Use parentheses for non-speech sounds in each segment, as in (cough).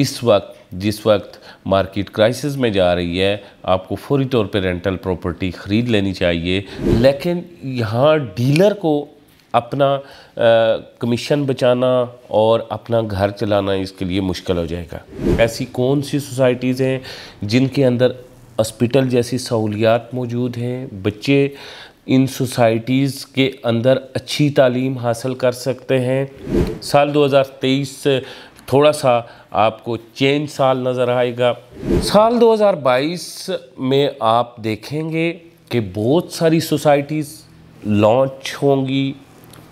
इस वक्त जिस वक्त मार्केट क्राइसिस में जा रही है आपको फौरी तौर पे रेंटल प्रॉपर्टी ख़रीद लेनी चाहिए लेकिन यहाँ डीलर को अपना कमीशन बचाना और अपना घर चलाना इसके लिए मुश्किल हो जाएगा ऐसी कौन सी सोसाइटीज़ हैं जिनके अंदर हॉस्पिटल जैसी सहूलियात मौजूद हैं बच्चे इन सोसाइटीज़ के अंदर अच्छी तालीम हासिल कर सकते हैं साल 2023 थोड़ा सा आपको चेंज साल नज़र आएगा साल 2022 में आप देखेंगे कि बहुत सारी सोसाइटीज़ लॉन्च होंगी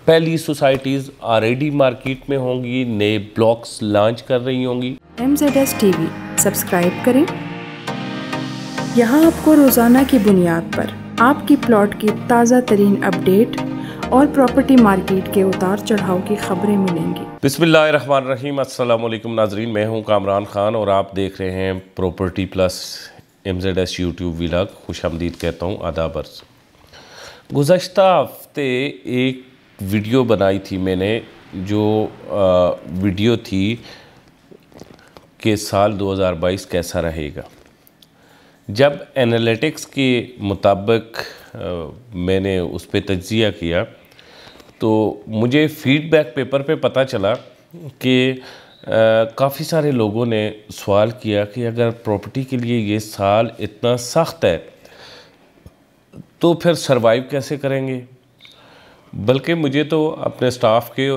पहली सोसाइटीज़ ऑलरेडी मार्केट में होंगी नए ब्लॉक्स लॉन्च कर रही होंगी M Z S T V subscribe करें यहाँ आपको रोज़ाना की बुनियाद पर आपकी प्लॉट की ताज़ा तरीन अपडेट और प्रॉपर्टी मार्केट के उतार चढ़ाव की खबरें मिलेंगी बिस्मिल्लाम असलम नाजरीन मैं हूँ कामरान खान और आप देख रहे हैं property plus M Z S YouTube vlog खुश आमदीद कहता हूँ आदाबर्स गुज्त हफ्ते एक वीडियो बनाई थी मैंने जो आ, वीडियो थी कि साल 2022 कैसा रहेगा जब एनालिटिक्स के मुताबिक मैंने उस पर तजिया किया तो मुझे फीडबैक पेपर पे पता चला कि काफ़ी सारे लोगों ने सवाल किया कि अगर प्रॉपर्टी के लिए ये साल इतना सख्त है तो फिर सरवाइव कैसे करेंगे बल्कि मुझे तो अपने स्टाफ के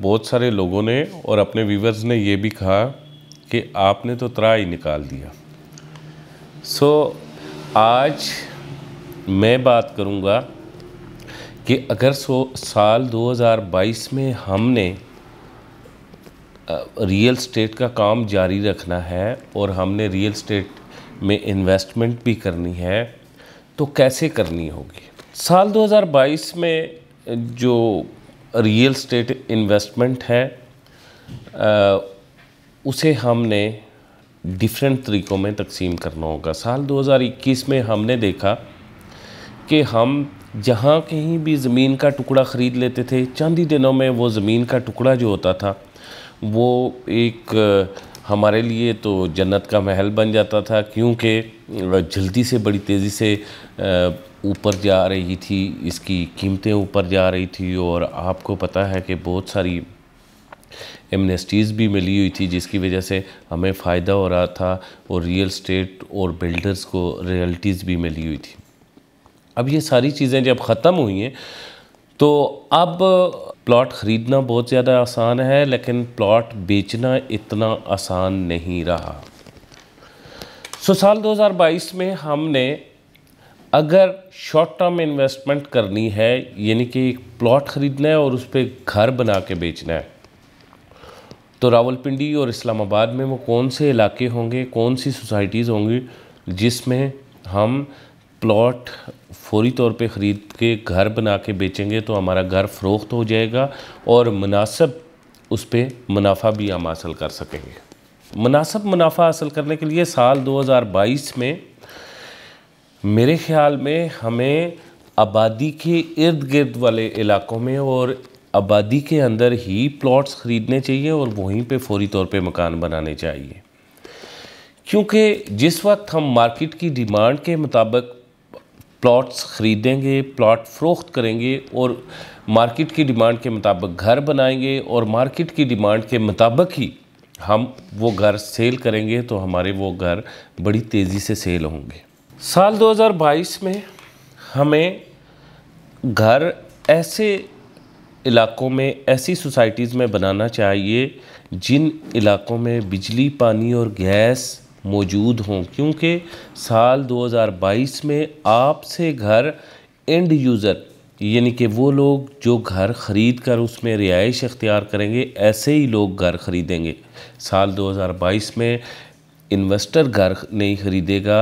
बहुत सारे लोगों ने और अपने व्यूवर्स ने ये भी कहा कि आपने तो तरा ही निकाल दिया सो so, आज मैं बात करूँगा कि अगर सो साल 2022 में हमने रियल स्टेट का काम जारी रखना है और हमने रियल स्टेट में इन्वेस्टमेंट भी करनी है तो कैसे करनी होगी साल 2022 में जो रियल स्टेट इन्वेस्टमेंट है आ, उसे हमने डिफरेंट तरीक़ों में तकसीम करना होगा साल 2021 में हमने देखा कि हम जहाँ कहीं भी ज़मीन का टुकड़ा ख़रीद लेते थे चंद ही दिनों में वो ज़मीन का टुकड़ा जो होता था वो एक हमारे लिए तो जन्नत का महल बन जाता था क्योंकि जल्दी से बड़ी तेज़ी से ऊपर जा रही थी इसकी कीमतें ऊपर जा रही थी और आपको पता है कि बहुत सारी एमनेस्टीज़ भी मिली हुई थी जिसकी वजह से हमें फ़ायदा हो रहा था और रियल स्टेट और बिल्डर्स को रियल्टीज़ भी मिली हुई थी अब ये सारी चीज़ें जब ख़त्म हुई हैं तो अब प्लॉट ख़रीदना बहुत ज़्यादा आसान है लेकिन प्लॉट बेचना इतना आसान नहीं रहा सो so, साल 2022 में हमने अगर शॉर्ट टर्म इन्वेस्टमेंट करनी है यानी कि एक प्लॉट ख़रीदना है और उस पर घर बना के बेचना है तो रावलपिंडी और इस्लामाबाद में वो कौन से इलाके होंगे कौन सी सोसाइटीज़ होंगी जिसमें हम प्लॉट फौरी तौर पे ख़रीद के घर बना के बेचेंगे तो हमारा घर फ़रोख्त हो जाएगा और मुनासब उस पर मुनाफा भी हम हासिल कर सकेंगे मुनासब मुनाफा हासिल करने के लिए साल 2022 में मेरे ख्याल में हमें आबादी के इर्द गिर्द वाले इलाकों में और आबादी के अंदर ही प्लॉट्स ख़रीदने चाहिए और वहीं पे फौरी तौर पे मकान बनाने चाहिए क्योंकि जिस वक्त हम मार्केट की डिमांड के मुताबिक प्लॉट्स ख़रीदेंगे प्लॉट फ़रोख्त करेंगे और मार्केट की डिमांड के मुताबिक घर बनाएंगे और मार्केट की डिमांड के मुताबिक ही हम वो घर सेल करेंगे तो हमारे वो घर बड़ी तेज़ी से सेल होंगे साल 2022 में हमें घर ऐसे इलाकों में ऐसी सोसाइटीज़ में बनाना चाहिए जिन इलाकों में बिजली पानी और गैस मौजूद हों क्योंकि साल 2022 में आपसे घर एंड यूज़र यानी कि वो लोग जो घर ख़रीद कर उसमें रिहाइश इख्तियार करेंगे ऐसे ही लोग घर ख़रीदेंगे साल 2022 में इन्वेस्टर घर नहीं ख़रीदेगा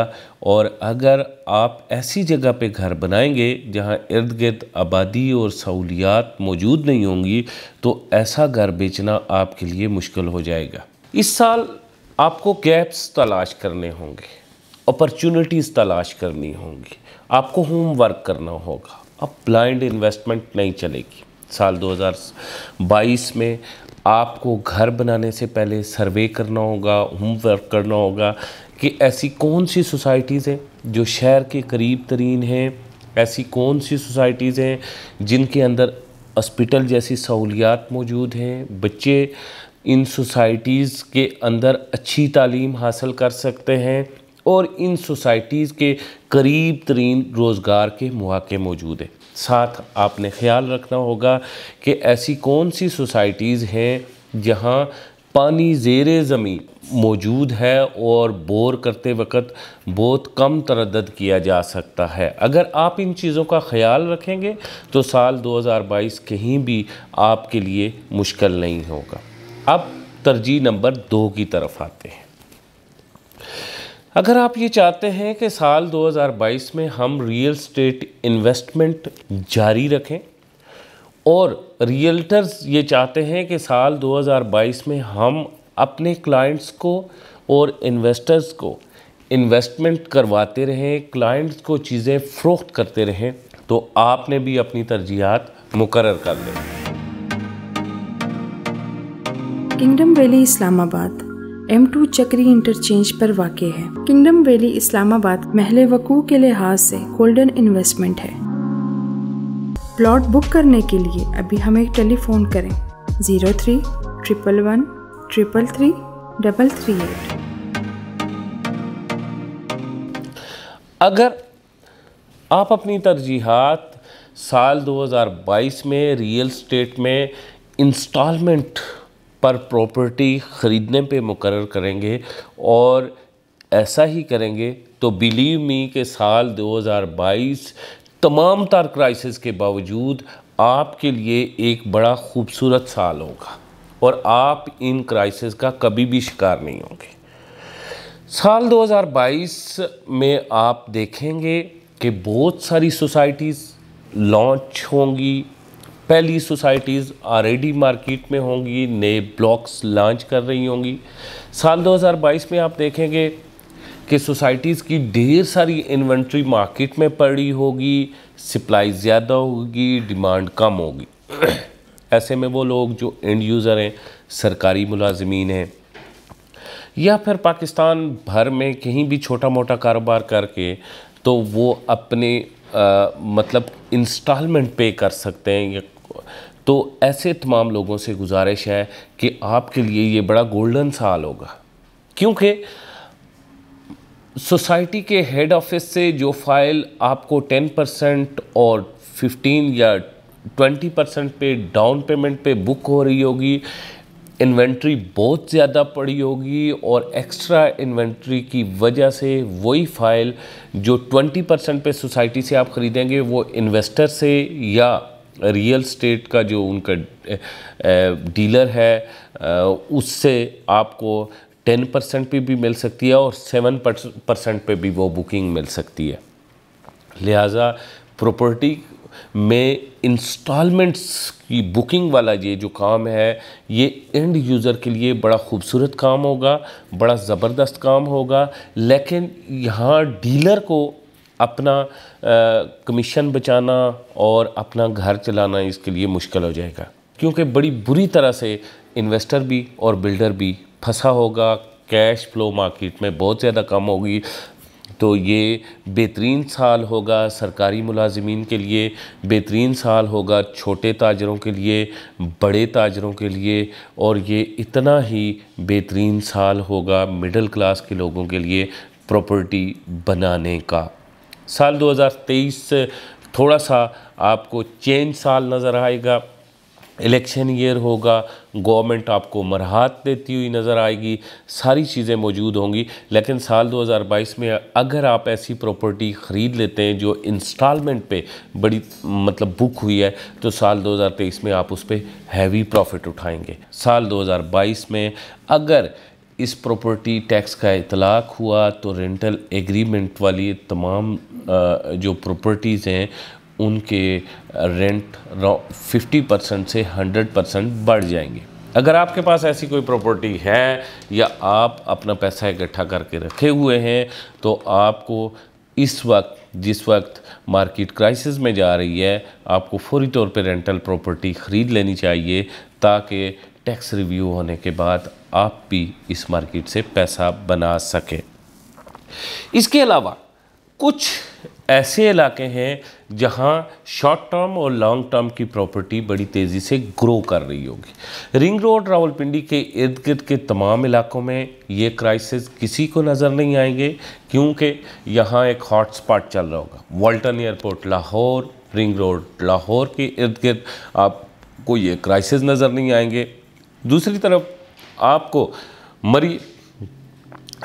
और अगर आप ऐसी जगह पे घर बनाएंगे जहाँ इर्द गिर्द आबादी और सहूलियात मौजूद नहीं होंगी तो ऐसा घर बेचना आपके लिए मुश्किल हो जाएगा इस साल आपको गैप्स तलाश करने होंगे अपॉर्चुनिटीज़ तलाश करनी होंगी आपको होमवर्क करना होगा अब ब्लाइंड इन्वेस्टमेंट नहीं चलेगी साल 2022 में आपको घर बनाने से पहले सर्वे करना होगा होमवर्क करना होगा कि ऐसी कौन सी सोसाइटीज़ हैं जो शहर के करीब तरीन हैं ऐसी कौन सी सोसाइटीज़ हैं जिनके अंदर हॉस्पिटल जैसी सहूलियात मौजूद हैं बच्चे इन सोसाइटीज़ के अंदर अच्छी तालीम हासिल कर सकते हैं और इन सोसाइटीज़ के करीब तरीन रोज़गार के मौके मौजूद हैं साथ आपने ख्याल रखना होगा कि ऐसी कौन सी सोसाइटीज़ हैं जहाँ पानी जेर ज़मीन मौजूद है और बोर करते वक्त बहुत कम तरद किया जा सकता है अगर आप इन चीज़ों का ख्याल रखेंगे तो साल 2022 कहीं भी आपके लिए मुश्किल नहीं होगा अब तरजीह नंबर दो की तरफ आते हैं अगर आप ये चाहते हैं कि साल 2022 में हम रियल स्टेट इन्वेस्टमेंट जारी रखें और रियल्टर्स ये चाहते हैं कि साल 2022 में हम अपने क्लाइंट्स को और इन्वेस्टर्स को इन्वेस्टमेंट करवाते रहें क्लाइंट्स को चीज़ें फ़रोख्त करते रहें तो आपने भी अपनी तरजीहत मुकर कर लें Kingdom Valley Islamabad M two Chakri interchange पर वाक़ है किंगडम वैली इस्लामाबाद महले वकू के लिहाज से गोल्डन इन्वेस्टमेंट है प्लॉट बुक करने के लिए अभी हमें टेलीफोन करें zero three triple one triple three double three eight अगर आप अपनी तरजीहत साल 2022 में रियल स्टेट में इंस्टॉलमेंट पर प्रॉपर्टी ख़रीदने पे मुकर करेंगे और ऐसा ही करेंगे तो बिलीव मी के साल 2022 तमाम तार क्राइसिस के बावजूद आपके लिए एक बड़ा खूबसूरत साल होगा और आप इन क्राइसिस का कभी भी शिकार नहीं होंगे साल 2022 में आप देखेंगे कि बहुत सारी सोसाइटीज़ लॉन्च होंगी पहली सोसाइटीज़ ऑलरेडी मार्केट में होंगी नए ब्लॉक्स लॉन्च कर रही होंगी साल 2022 में आप देखेंगे कि सोसाइटीज़ की ढेर सारी इन्वेंट्री मार्केट में पड़ी होगी सप्लाई ज़्यादा होगी डिमांड कम होगी (clears throat) ऐसे में वो लोग जो एंड यूज़र हैं सरकारी मुलाजमीन हैं या फिर पाकिस्तान भर में कहीं भी छोटा मोटा कारोबार करके तो वो अपने आ, मतलब इंस्टॉलमेंट पे कर सकते हैं या तो ऐसे तमाम लोगों से गुजारिश है कि आपके लिए ये बड़ा गोल्डन साल होगा क्योंकि सोसाइटी के हेड ऑफिस से जो फाइल आपको 10 परसेंट और 15 या 20 परसेंट पे डाउन पेमेंट पे बुक हो रही होगी इन्वेंट्री बहुत ज़्यादा पड़ी होगी और एक्स्ट्रा इन्वेंट्री की वजह से वही फ़ाइल जो 20 परसेंट पे सोसाइटी से आप ख़रीदेंगे वो इन्वेस्टर से या रियल स्टेट का जो उनका डीलर है उससे आपको टेन परसेंट पर भी मिल सकती है और सेवन परसेंट पर भी वो बुकिंग मिल सकती है लिहाजा प्रॉपर्टी में इंस्टॉलमेंट्स की बुकिंग वाला ये जो काम है ये एंड यूज़र के लिए बड़ा खूबसूरत काम होगा बड़ा ज़बरदस्त काम होगा लेकिन यहाँ डीलर को अपना कमीशन बचाना और अपना घर चलाना इसके लिए मुश्किल हो जाएगा क्योंकि बड़ी बुरी तरह से इन्वेस्टर भी और बिल्डर भी फंसा होगा कैश फ्लो मार्केट में बहुत ज़्यादा कम होगी तो ये बेहतरीन साल होगा सरकारी मुलाजमीन के लिए बेहतरीन साल होगा छोटे ताजरों के लिए बड़े ताजरों के लिए और ये इतना ही बेहतरीन साल होगा मिडिल क्लास के लोगों के लिए प्रॉपर्टी बनाने का साल 2023 थोड़ा सा आपको चेंज साल नज़र आएगा इलेक्शन ईयर होगा गवर्नमेंट आपको मरहत देती हुई नज़र आएगी सारी चीज़ें मौजूद होंगी लेकिन साल 2022 में अगर आप ऐसी प्रॉपर्टी ख़रीद लेते हैं जो इंस्टॉलमेंट पे बड़ी मतलब बुक हुई है तो साल 2023 में आप उस पर हैवी प्रॉफिट उठाएंगे साल 2022 में अगर इस प्रॉपर्टी टैक्स का इतलाक़ हुआ तो रेंटल एग्रीमेंट वाली तमाम जो प्रॉपर्टीज़ हैं उनके रेंट फिफ्टी परसेंट से हंड्रेड परसेंट बढ़ जाएंगे अगर आपके पास ऐसी कोई प्रॉपर्टी है या आप अपना पैसा इकट्ठा करके रखे हुए हैं तो आपको इस वक्त जिस वक्त मार्केट क्राइसिस में जा रही है आपको फौरी तौर पर रेंटल प्रॉपर्टी ख़रीद लेनी चाहिए ताकि टैक्स रिव्यू होने के बाद आप भी इस मार्केट से पैसा बना सकें इसके अलावा कुछ ऐसे इलाके हैं जहां शॉर्ट टर्म और लॉन्ग टर्म की प्रॉपर्टी बड़ी तेज़ी से ग्रो कर रही होगी रिंग रोड रावलपिंडी के इर्द गिर्द के तमाम इलाकों में ये क्राइसिस किसी को नज़र नहीं आएंगे क्योंकि यहाँ एक हॉटस्पॉट चल रहा होगा Walton airport Lahore ring road Lahore के इर्द गिर्द आपको ये क्राइसिस नज़र नहीं आएंगे दूसरी तरफ आपको मरी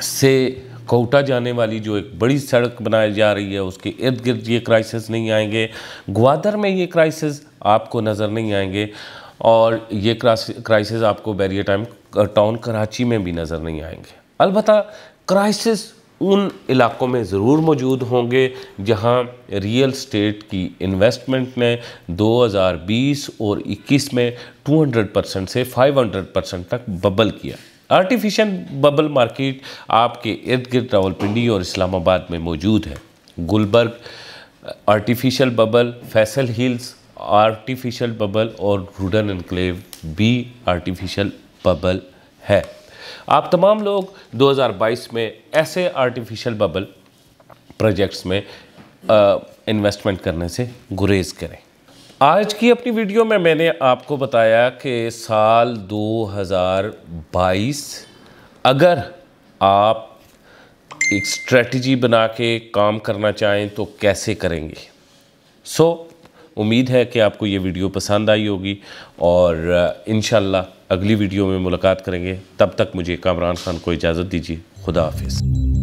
से कोटा जाने वाली जो एक बड़ी सड़क बनाई जा रही है उसके इर्द गिर्द ये क्राइसिस नहीं आएंगे ग्वादर में ये क्राइसिस आपको नज़र नहीं आएंगे और ये क्राइसिस आपको बैरियर टाइम टाउन कराची में भी नज़र नहीं आएंगे अलबत् क्राइसिस उन इलाकों में ज़रूर मौजूद होंगे जहां रियल स्टेट की इन्वेस्टमेंट ने 2020 और 21 में 200 परसेंट से 500 परसेंट तक बबल किया आर्टिफिशियल बबल मार्केट आपके इर्द गिर्द रावलपिंडी और इस्लामाबाद में मौजूद है Gulberg artificial bubble Faisal Hills artificial bubble और रूडन इनक्लेव भी आर्टिफिशियल बबल है आप तमाम लोग 2022 में ऐसे आर्टिफिशियल बबल प्रोजेक्ट्स में इन्वेस्टमेंट करने से गुरेज करें आज की अपनी वीडियो में मैंने आपको बताया कि साल 2022 अगर आप एक स्ट्रेटजी बना के काम करना चाहें तो कैसे करेंगे सो so, उम्मीद है कि आपको ये वीडियो पसंद आई होगी और इन अगली वीडियो में मुलाकात करेंगे तब तक मुझे कामरान खान को इजाज़त दीजिए खुदा हाफिज़